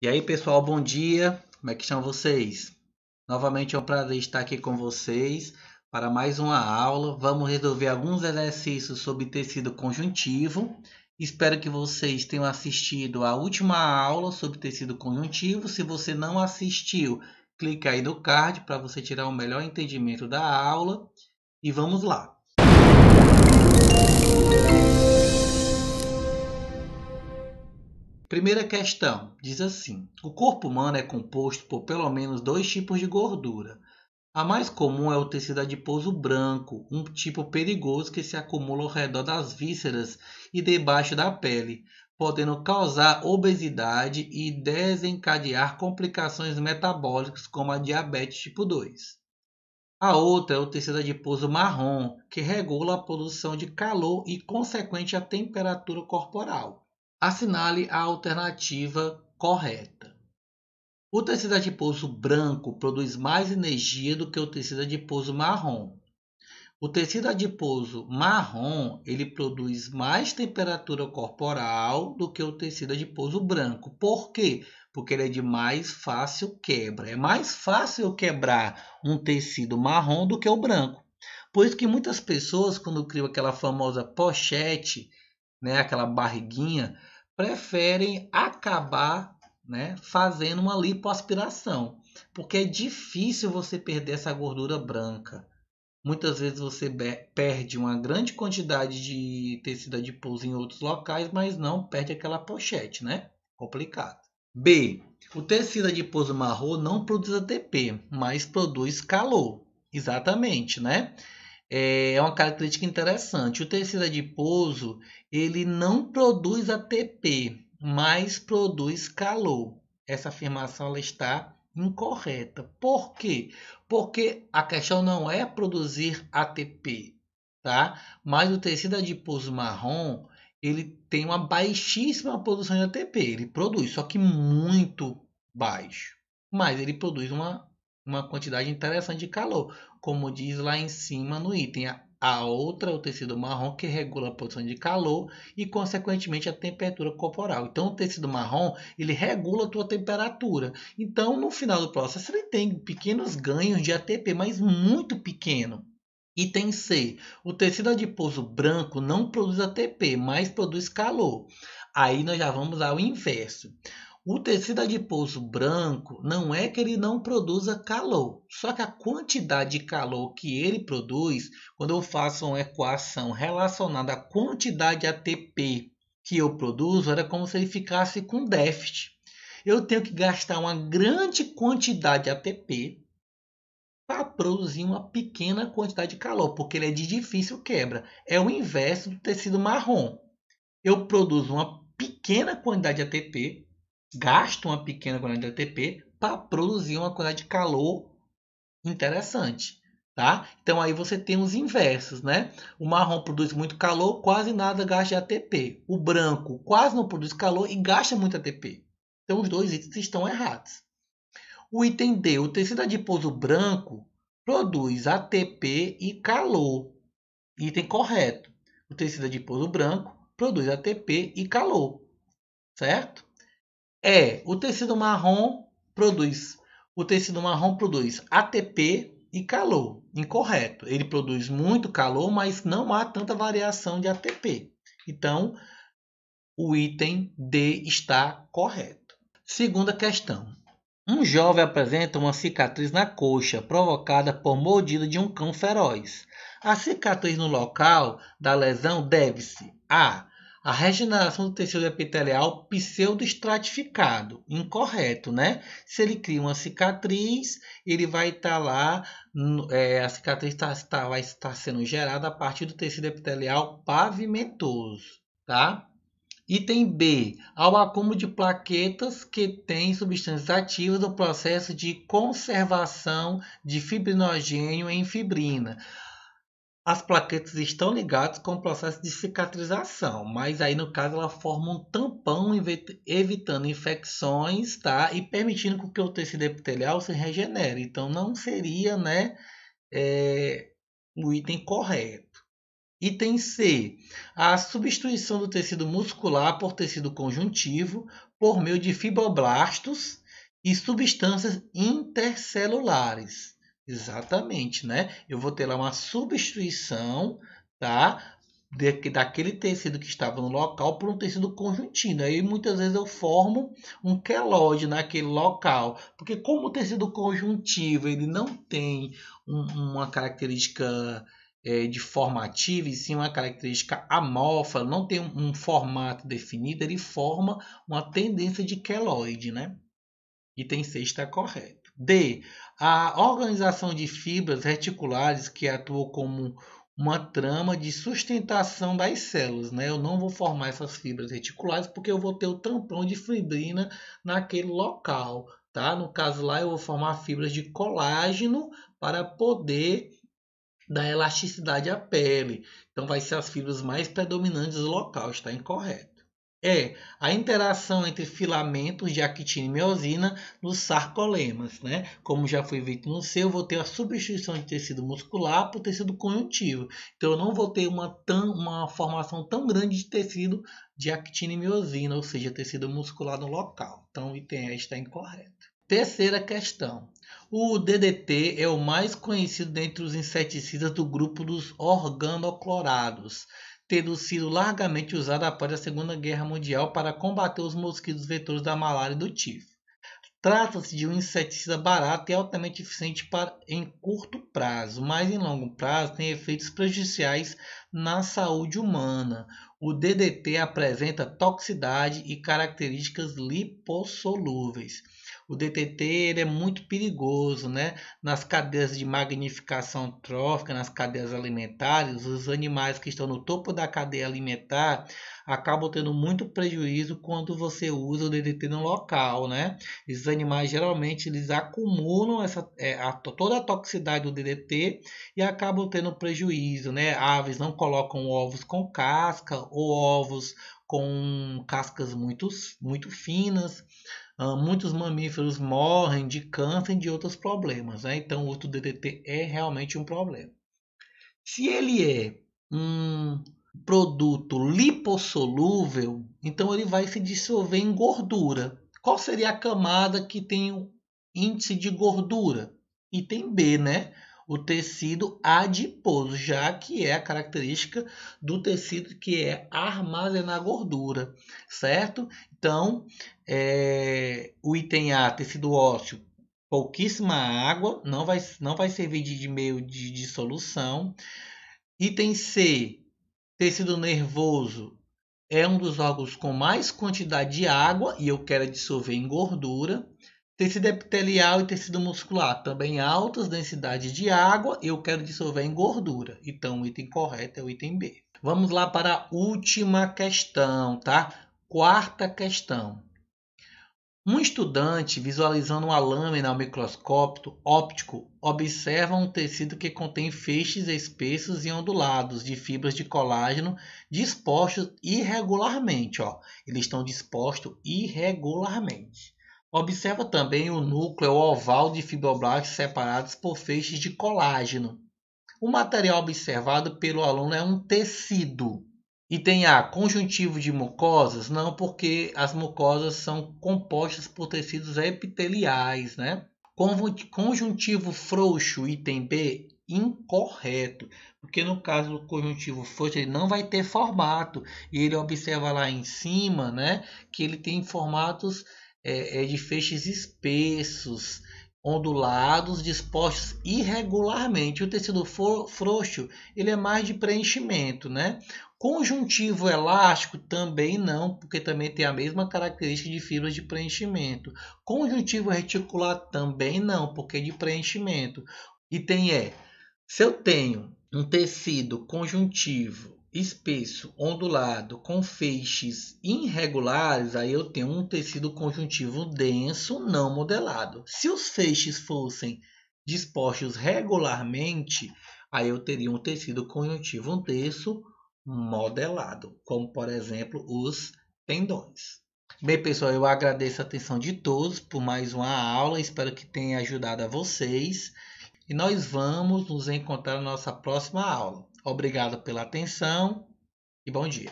E aí, pessoal, bom dia. Como é que estão vocês? Novamente é um prazer estar aqui com vocês para mais uma aula. Vamos resolver alguns exercícios sobre tecido conjuntivo. Espero que vocês tenham assistido a última aula sobre tecido conjuntivo. Se você não assistiu, clique aí no card para você tirar o um melhor entendimento da aula. E vamos lá. Música Primeira questão diz assim: o corpo humano é composto por pelo menos dois tipos de gordura. A mais comum é o tecido adiposo branco, um tipo perigoso que se acumula ao redor das vísceras e debaixo da pele, podendo causar obesidade e desencadear complicações metabólicas como a diabetes tipo 2. A outra é o tecido adiposo marrom, que regula a produção de calor e consequente a temperatura corporal assinale a alternativa correta. O tecido adiposo branco produz mais energia do que o tecido adiposo marrom. O tecido adiposo marrom, ele produz mais temperatura corporal do que o tecido adiposo branco. Por quê? Porque ele é de mais fácil quebra. É mais fácil quebrar um tecido marrom do que o branco. Por isso que muitas pessoas, quando criam aquela famosa pochete né, aquela barriguinha, preferem acabar né, fazendo uma lipoaspiração, porque é difícil você perder essa gordura branca. Muitas vezes você perde uma grande quantidade de tecido adiposo em outros locais, mas não perde aquela pochete, né? Complicado. B. O tecido adiposo marrom não produz ATP, mas produz calor. Exatamente, né? É, é uma característica interessante. O tecido adiposo ele não produz ATP, mas produz calor. Essa afirmação ela está incorreta. Por quê? Porque a questão não é produzir ATP, tá? Mas o tecido adiposo marrom ele tem uma baixíssima produção de ATP. Ele produz, só que muito baixo. Mas ele produz uma uma quantidade interessante de calor, como diz lá em cima no item. A outra, o tecido marrom, que regula a produção de calor e, consequentemente, a temperatura corporal. Então, o tecido marrom, ele regula a tua temperatura. Então, no final do processo, ele tem pequenos ganhos de ATP, mas muito pequeno. Item C. O tecido adiposo branco não produz ATP, mas produz calor. Aí nós já vamos ao inverso. O tecido adiposo branco não é que ele não produza calor, só que a quantidade de calor que ele produz, quando eu faço uma equação relacionada à quantidade de ATP que eu produzo, era como se ele ficasse com déficit. Eu tenho que gastar uma grande quantidade de ATP para produzir uma pequena quantidade de calor, porque ele é de difícil quebra. É o inverso do tecido marrom. Eu produzo uma pequena quantidade de ATP gasta uma pequena quantidade de ATP para produzir uma quantidade de calor interessante. Tá? Então aí você tem os inversos, né? O marrom produz muito calor, quase nada gasta de ATP. O branco quase não produz calor e gasta muito ATP. Então os dois itens estão errados. O item D, o tecido adiposo branco produz ATP e calor. Item correto. O tecido adiposo branco produz ATP e calor, certo? É, o tecido marrom produz. O tecido marrom produz ATP e calor. Incorreto. Ele produz muito calor, mas não há tanta variação de ATP. Então, o item D está correto. Segunda questão. Um jovem apresenta uma cicatriz na coxa provocada por mordida de um cão feroz. A cicatriz no local da lesão deve-se a a regeneração do tecido epitelial pseudoestratificado, incorreto, né? Se ele cria uma cicatriz, ele vai estar tá lá, é, a cicatriz tá, tá, vai estar sendo gerada a partir do tecido epitelial pavimentoso, tá? Item B, ao acúmulo de plaquetas que têm substâncias ativas no processo de conservação de fibrinogênio em fibrina. As plaquetas estão ligadas com o processo de cicatrização, mas aí no caso ela forma um tampão evitando infecções, tá? E permitindo que o tecido epitelial se regenere. Então não seria, né, é, o item correto. Item C. A substituição do tecido muscular por tecido conjuntivo por meio de fibroblastos e substâncias intercelulares. Exatamente, né? Eu vou ter lá uma substituição, tá? De, daquele tecido que estava no local por um tecido conjuntivo. Aí muitas vezes eu formo um queloide naquele local, porque como o tecido conjuntivo ele não tem um, uma característica é, de formativa e sim uma característica amorfa, não tem um, um formato definido, ele forma uma tendência de queloide, né? Item 6 está correto. D. A organização de fibras reticulares que atua como uma trama de sustentação das células, né? Eu não vou formar essas fibras reticulares porque eu vou ter o tampão de fibrina naquele local, tá? No caso lá eu vou formar fibras de colágeno para poder dar elasticidade à pele. Então vai ser as fibras mais predominantes do local, está incorreto. É a interação entre filamentos de actina e miosina nos sarcolemas, né? Como já foi visto no seu, eu vou ter a substituição de tecido muscular por tecido conjuntivo. Então, eu não vou ter uma, tão, uma formação tão grande de tecido de actina e miosina, ou seja, tecido muscular no local. Então, o item A está incorreto. Terceira questão. O DDT é o mais conhecido dentre os inseticidas do grupo dos organoclorados tendo sido largamente usada após a Segunda Guerra Mundial para combater os mosquitos vetores da malária e do tifo. Trata-se de um inseticida barato e altamente eficiente para, em curto prazo, mas em longo prazo tem efeitos prejudiciais na saúde humana. O DDT apresenta toxicidade e características lipossolúveis o DTT ele é muito perigoso, né? Nas cadeias de magnificação trófica, nas cadeias alimentares, os animais que estão no topo da cadeia alimentar acabam tendo muito prejuízo quando você usa o DDT no local, né? Esses animais geralmente eles acumulam essa, é, a, toda a toxicidade do DDT e acabam tendo prejuízo, né? Aves não colocam ovos com casca ou ovos com cascas muito, muito finas. Ah, muitos mamíferos morrem de câncer e de outros problemas. Né? Então, o uso DDT é realmente um problema. Se ele é um produto lipossolúvel, então ele vai se dissolver em gordura. Qual seria a camada que tem índice de gordura? Item B, né? O tecido adiposo, já que é a característica do tecido que é armazenar gordura, certo? Então, é, o item A, tecido ósseo, pouquíssima água, não vai, não vai servir de, de meio de dissolução. Item C, tecido nervoso, é um dos órgãos com mais quantidade de água e eu quero dissolver em gordura. Tecido epitelial e tecido muscular, também altas densidades de água, eu quero dissolver em gordura. Então, o item correto é o item B. Vamos lá para a última questão, tá? Quarta questão. Um estudante, visualizando uma lâmina ao microscópio óptico, observa um tecido que contém feixes espessos e ondulados de fibras de colágeno dispostos irregularmente. Ó. Eles estão dispostos irregularmente. Observa também o núcleo oval de fibroblastos separados por feixes de colágeno. O material observado pelo aluno é um tecido e tem A, conjuntivo de mucosas? Não, porque as mucosas são compostas por tecidos epiteliais, né? Conjuntivo frouxo, item B, incorreto. Porque no caso do conjuntivo frouxo, ele não vai ter formato. E ele observa lá em cima, né? Que ele tem formatos é, é de feixes espessos, ondulados, dispostos irregularmente. O tecido frouxo ele é mais de preenchimento, né? Conjuntivo elástico também não, porque também tem a mesma característica de fibras de preenchimento. Conjuntivo reticular também não, porque é de preenchimento. E tem é, se eu tenho um tecido conjuntivo espesso, ondulado, com feixes irregulares, aí eu tenho um tecido conjuntivo denso não modelado. Se os feixes fossem dispostos regularmente, aí eu teria um tecido conjuntivo denso modelado, como por exemplo os tendões. Bem, pessoal, eu agradeço a atenção de todos por mais uma aula, espero que tenha ajudado a vocês. E nós vamos nos encontrar na nossa próxima aula. Obrigado pela atenção e bom dia.